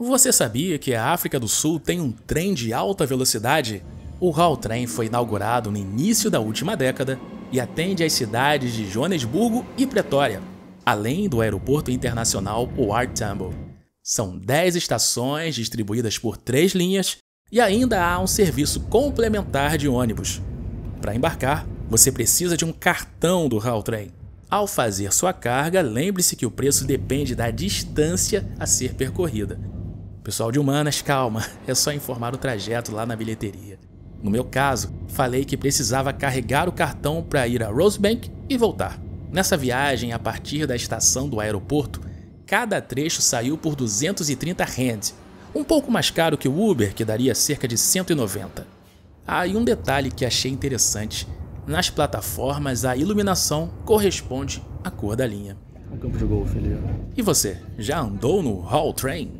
Você sabia que a África do Sul tem um trem de alta velocidade? O Railtrain foi inaugurado no início da última década e atende as cidades de Joanesburgo e Pretória, além do aeroporto internacional Wartambo. São 10 estações distribuídas por três linhas e ainda há um serviço complementar de ônibus. Para embarcar, você precisa de um cartão do Railtrain. Ao fazer sua carga, lembre-se que o preço depende da distância a ser percorrida. Pessoal de humanas, calma, é só informar o trajeto lá na bilheteria. No meu caso, falei que precisava carregar o cartão para ir a Rosebank e voltar. Nessa viagem, a partir da estação do aeroporto, cada trecho saiu por 230 rand, um pouco mais caro que o Uber, que daria cerca de 190. Ah, e um detalhe que achei interessante: nas plataformas a iluminação corresponde à cor da linha. campo de golfe ali. E você, já andou no Hall Train?